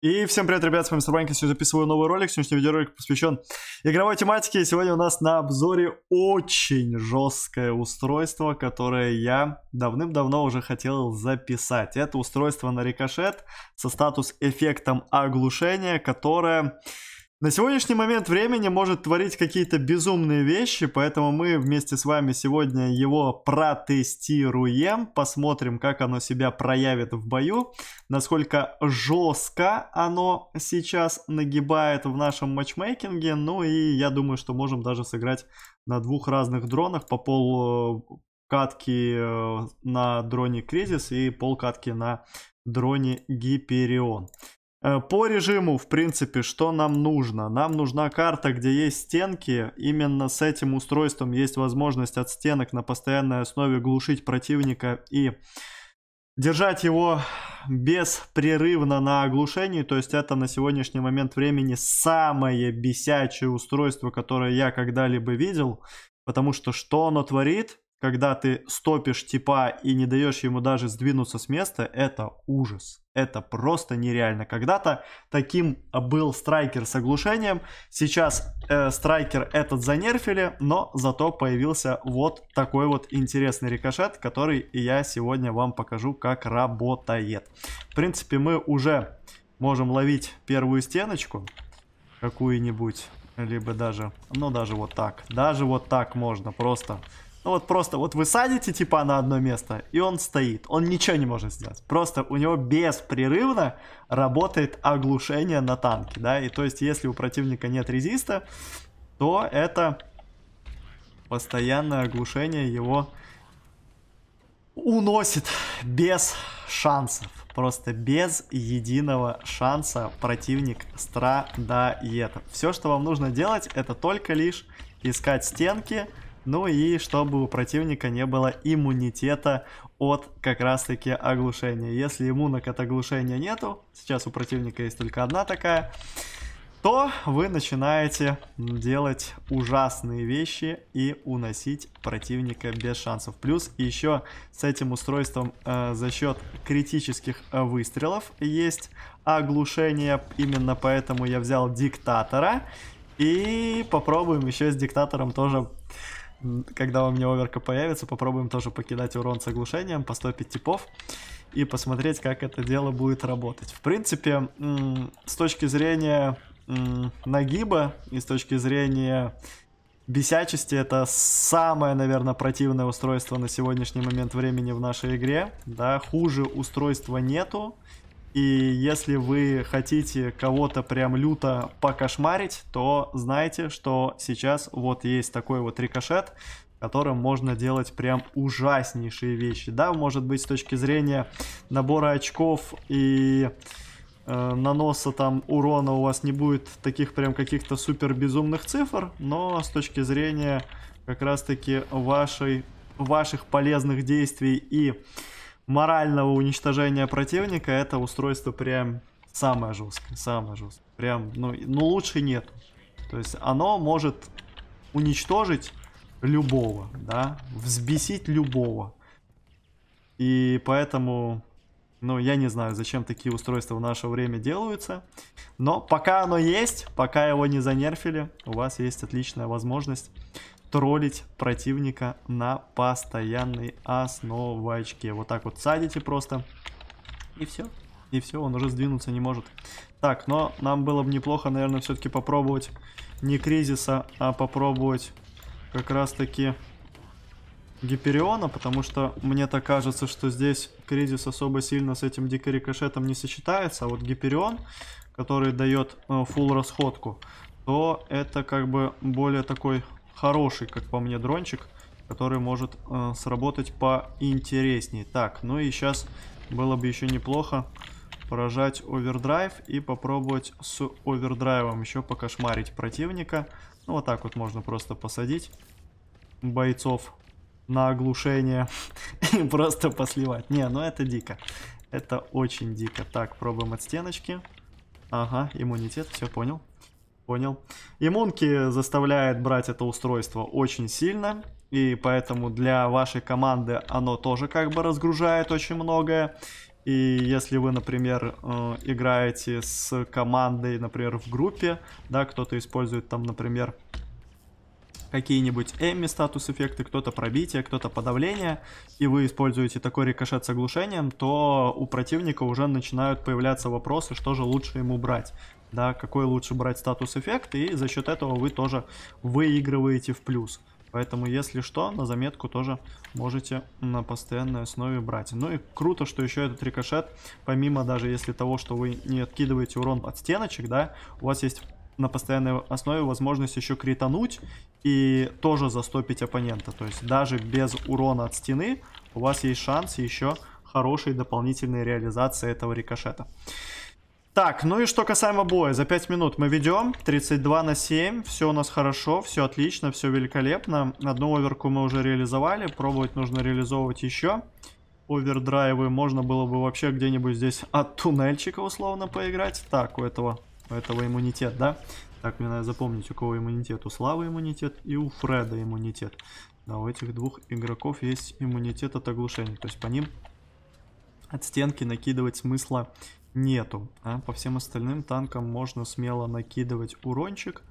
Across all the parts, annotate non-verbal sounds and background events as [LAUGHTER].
И всем привет, ребят, с вами Старбанкин, сегодня записываю новый ролик, сегодняшний видеоролик посвящен игровой тематике, и сегодня у нас на обзоре очень жесткое устройство, которое я давным-давно уже хотел записать. Это устройство на рикошет со статус эффектом оглушения, которое на сегодняшний момент времени может творить какие-то безумные вещи, поэтому мы вместе с вами сегодня его протестируем, посмотрим, как оно себя проявит в бою, насколько жестко оно сейчас нагибает в нашем матчмейкинге, ну и я думаю, что можем даже сыграть на двух разных дронах по пол э, э, на дроне Кризис и полкатки на дроне Гиперион. Э, по режиму, в принципе, что нам нужно? Нам нужна карта, где есть стенки. Именно с этим устройством есть возможность от стенок на постоянной основе глушить противника и держать его беспрерывно на оглушении. То есть это на сегодняшний момент времени самое бесячее устройство, которое я когда-либо видел. Потому что что оно творит, когда ты стопишь типа и не даешь ему даже сдвинуться с места, это ужас. Это просто нереально. Когда-то таким был страйкер с оглушением. Сейчас э, страйкер этот занерфили, но зато появился вот такой вот интересный рикошет, который я сегодня вам покажу, как работает. В принципе, мы уже можем ловить первую стеночку какую-нибудь, либо даже, ну даже вот так. Даже вот так можно просто ну вот просто, вот вы садите типа на одно место, и он стоит. Он ничего не может сделать. Просто у него беспрерывно работает оглушение на танке, да. И то есть, если у противника нет резиста, то это постоянное оглушение его уносит без шансов. Просто без единого шанса противник страдает. Все, что вам нужно делать, это только лишь искать стенки, ну и чтобы у противника не было иммунитета от как раз таки оглушения. Если иммунок от оглушения нету, сейчас у противника есть только одна такая, то вы начинаете делать ужасные вещи и уносить противника без шансов. Плюс еще с этим устройством э, за счет критических выстрелов есть оглушение. Именно поэтому я взял диктатора. И попробуем еще с диктатором тоже когда у меня оверка появится, попробуем тоже покидать урон с оглушением по 105 типов и посмотреть, как это дело будет работать. В принципе, с точки зрения нагиба и с точки зрения бесячести, это самое, наверное, противное устройство на сегодняшний момент времени в нашей игре. Да, хуже устройства нету. И если вы хотите кого-то прям люто покошмарить, то знайте, что сейчас вот есть такой вот рикошет, которым можно делать прям ужаснейшие вещи. Да, может быть, с точки зрения набора очков и э, наноса там урона у вас не будет таких прям каких-то супер безумных цифр, но с точки зрения как раз таки ваших полезных действий и морального уничтожения противника это устройство прям самое жесткое, самое жесткое. Прям, ну, ну лучше нет. То есть оно может уничтожить любого, да, взбесить любого. И поэтому, ну, я не знаю, зачем такие устройства в наше время делаются. Но пока оно есть, пока его не занерфили, у вас есть отличная возможность троллить противника на постоянной основочке. Вот так вот садите просто. И все. И все, он уже сдвинуться не может. Так, но нам было бы неплохо, наверное, все-таки попробовать не кризиса, а попробовать как раз-таки Гипериона, потому что мне так кажется, что здесь кризис особо сильно с этим дикорикошетом не сочетается, а вот Гиперион, который дает фул э, расходку, то это как бы более такой хороший, как по мне, дрончик, который может э, сработать поинтереснее. Так, ну и сейчас было бы еще неплохо поражать овердрайв и попробовать с овердрайвом еще покошмарить противника. Ну, вот так вот можно просто посадить бойцов на оглушение [LAUGHS] и просто посливать. Не, ну это дико. Это очень дико. Так, пробуем от стеночки. Ага, иммунитет, все понял. Понял. И Иммунки заставляет брать это устройство очень сильно. И поэтому для вашей команды оно тоже как бы разгружает очень многое. И если вы, например, э, играете с командой, например, в группе, да, кто-то использует там, например, какие-нибудь Эмми статус эффекты, кто-то пробитие, кто-то подавление, и вы используете такой рикошет с оглушением, то у противника уже начинают появляться вопросы, что же лучше ему брать да, какой лучше брать статус-эффект, и за счет этого вы тоже выигрываете в плюс. Поэтому, если что, на заметку тоже можете на постоянной основе брать. Ну и круто, что еще этот рикошет, помимо даже если того, что вы не откидываете урон от стеночек, да, у вас есть на постоянной основе возможность еще критануть и тоже застопить оппонента. То есть даже без урона от стены у вас есть шанс еще хорошей дополнительной реализации этого рикошета. Так, ну и что касаемо боя, за 5 минут мы ведем, 32 на 7, все у нас хорошо, все отлично, все великолепно. Одну оверку мы уже реализовали, пробовать нужно реализовывать еще. Овердрайвы можно было бы вообще где-нибудь здесь от туннельчика условно поиграть. Так, у этого, у этого иммунитет, да? Так, мне надо запомнить, у кого иммунитет. У Славы иммунитет и у Фреда иммунитет. Да, у этих двух игроков есть иммунитет от оглушения, то есть по ним от стенки накидывать смысла нету. А по всем остальным танкам можно смело накидывать урончик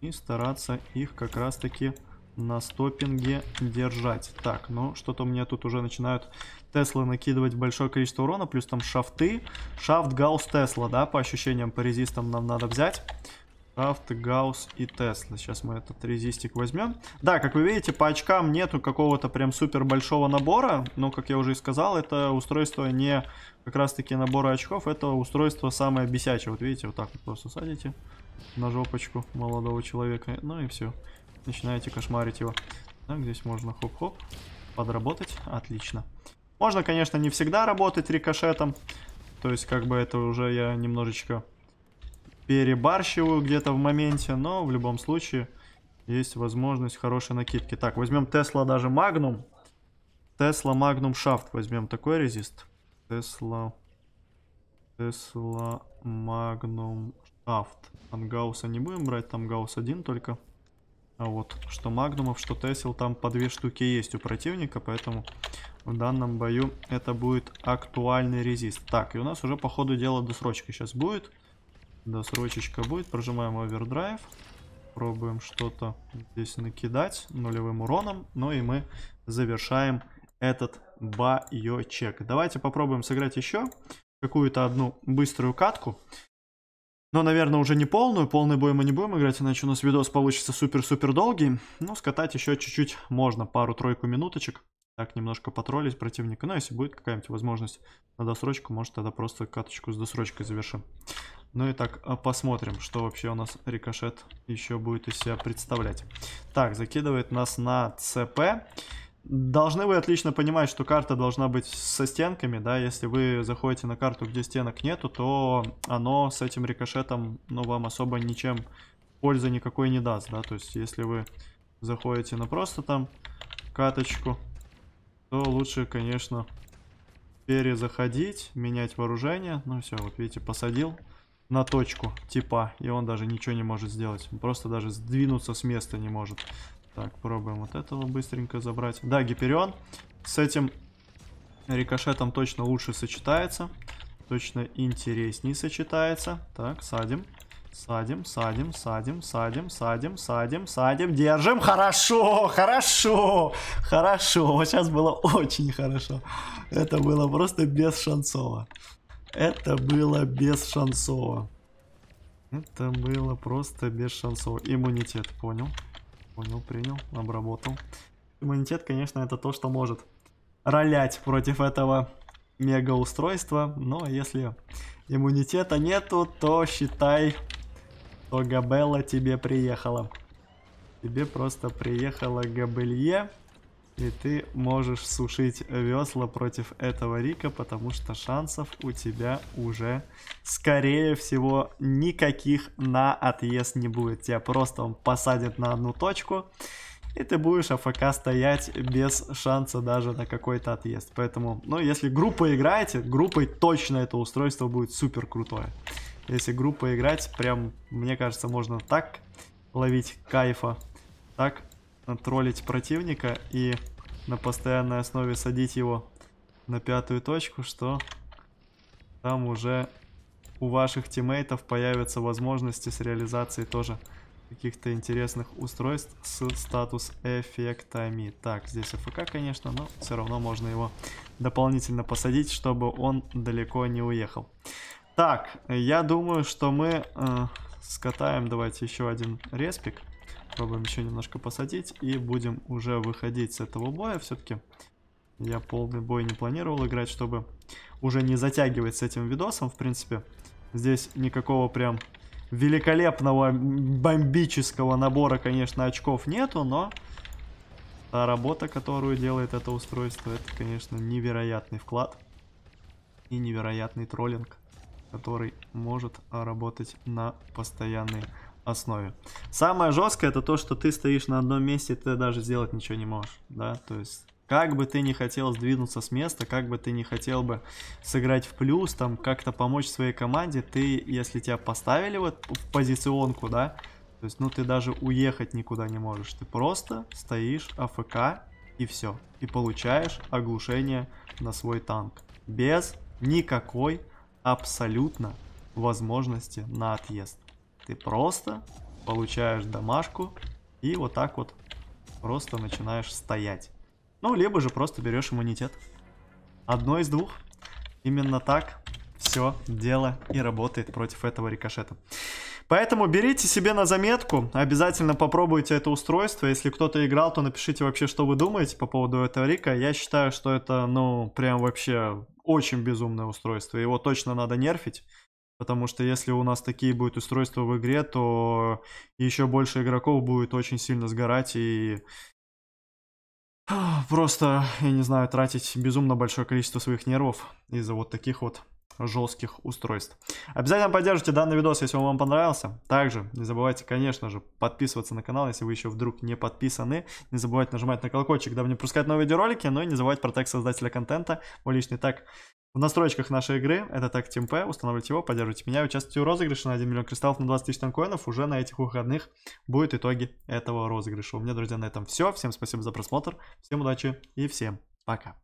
и стараться их как раз таки на стопинге держать. Так, ну что-то у меня тут уже начинают Тесла накидывать большое количество урона, плюс там шафты. Шафт Гаусс Тесла, да, по ощущениям, по резистам нам надо взять. Крафт, Гаус и Тесла. Сейчас мы этот резистик возьмем. Да, как вы видите, по очкам нету какого-то прям супер большого набора. Но, как я уже и сказал, это устройство не как раз-таки набора очков. Это устройство самое бесячее. Вот видите, вот так вот просто садите на жопочку молодого человека. Ну и все. Начинаете кошмарить его. Так, здесь можно хоп-хоп подработать. Отлично. Можно, конечно, не всегда работать рикошетом. То есть, как бы это уже я немножечко перебарщиваю где-то в моменте, но в любом случае есть возможность хорошей накидки. Так, возьмем Тесла даже Магнум. Тесла Магнум Шафт возьмем. Такой резист. Тесла... Тесла Магнум Шафт. Там Гаусса не будем брать, там Гаусс один только. А вот, что Магнумов, что Тесел, там по две штуки есть у противника, поэтому в данном бою это будет актуальный резист. Так, и у нас уже по ходу дела досрочка сейчас будет. Досрочечка будет. Прожимаем овердрайв. Пробуем что-то здесь накидать нулевым уроном. Ну и мы завершаем этот боечек. Давайте попробуем сыграть еще какую-то одну быструю катку. Но, наверное, уже не полную. Полный бой мы не будем играть, иначе у нас видос получится супер-супер долгий. Ну, скатать еще чуть-чуть можно, пару-тройку минуточек. Так, немножко потроллить противника. Но ну, если будет какая-нибудь возможность на досрочку, может, тогда просто каточку с досрочкой завершим. Ну и так, а, посмотрим, что вообще у нас рикошет еще будет из себя представлять. Так, закидывает нас на ЦП. Должны вы отлично понимать, что карта должна быть со стенками, да, если вы заходите на карту, где стенок нету, то оно с этим рикошетом, ну, вам особо ничем пользы никакой не даст, да, то есть если вы заходите на просто там каточку, то лучше, конечно, перезаходить, менять вооружение, ну, все, вот видите, посадил, на точку типа, и он даже ничего не может сделать. Просто даже сдвинуться с места не может. Так, пробуем вот этого быстренько забрать. Да, Гиперион с этим рикошетом точно лучше сочетается. Точно интереснее сочетается. Так, садим. Садим, садим, садим, садим, садим, садим, садим, держим. Хорошо, хорошо, хорошо. Вот сейчас было очень хорошо. Это было просто без шансово. Это было без шансово. Это было просто без шансово. Иммунитет, понял. Понял, принял, обработал. Иммунитет, конечно, это то, что может ролять против этого мега устройства. Но если иммунитета нету, то считай, что Габелла тебе приехала. Тебе просто приехала Габелье. И ты можешь сушить весла против этого Рика, потому что шансов у тебя уже, скорее всего, никаких на отъезд не будет. Тебя просто он посадит на одну точку, и ты будешь АФК стоять без шанса даже на какой-то отъезд. Поэтому, ну, если группа играете, группой точно это устройство будет супер крутое. Если группа играть, прям, мне кажется, можно так ловить кайфа, так троллить противника и на постоянной основе садить его на пятую точку, что там уже у ваших тиммейтов появятся возможности с реализацией тоже каких-то интересных устройств с статус эффектами. Так, здесь АФК, конечно, но все равно можно его дополнительно посадить, чтобы он далеко не уехал. Так, я думаю, что мы э, скатаем, давайте еще один респик. Пробуем еще немножко посадить и будем уже выходить с этого боя все-таки. Я полный бой не планировал играть, чтобы уже не затягивать с этим видосом, в принципе. Здесь никакого прям великолепного бомбического набора, конечно, очков нету, но та работа, которую делает это устройство, это, конечно, невероятный вклад и невероятный троллинг, который может работать на постоянной основе. Самое жесткое это то, что ты стоишь на одном месте, ты даже сделать ничего не можешь, да, то есть как бы ты не хотел сдвинуться с места, как бы ты не хотел бы сыграть в плюс, там как-то помочь своей команде, ты, если тебя поставили вот в позиционку, да, то есть, ну ты даже уехать никуда не можешь, ты просто стоишь АФК и все, и получаешь оглушение на свой танк без никакой абсолютно возможности на отъезд. Ты просто получаешь домашку и вот так вот просто начинаешь стоять. Ну, либо же просто берешь иммунитет. Одно из двух. Именно так все дело и работает против этого рикошета. Поэтому берите себе на заметку, обязательно попробуйте это устройство. Если кто-то играл, то напишите вообще, что вы думаете по поводу этого рика. Я считаю, что это, ну, прям вообще очень безумное устройство. Его точно надо нерфить. Потому что если у нас такие будут устройства в игре, то еще больше игроков будет очень сильно сгорать и [SIGHS] просто, я не знаю, тратить безумно большое количество своих нервов из-за вот таких вот жестких устройств. Обязательно поддержите данный видос, если он вам понравился. Также не забывайте, конечно же, подписываться на канал, если вы еще вдруг не подписаны. Не забывайте нажимать на колокольчик, дабы не пропускать новые видеоролики. Ну и не забывайте про тег создателя контента, мой личный так в настройках нашей игры, это так TeamP, устанавливайте его, поддерживайте меня, участвуйте в розыгрыше на 1 миллион кристаллов на 20 тысяч танкоинов. Уже на этих выходных будет итоги этого розыгрыша. У меня, друзья, на этом все. Всем спасибо за просмотр, всем удачи и всем пока.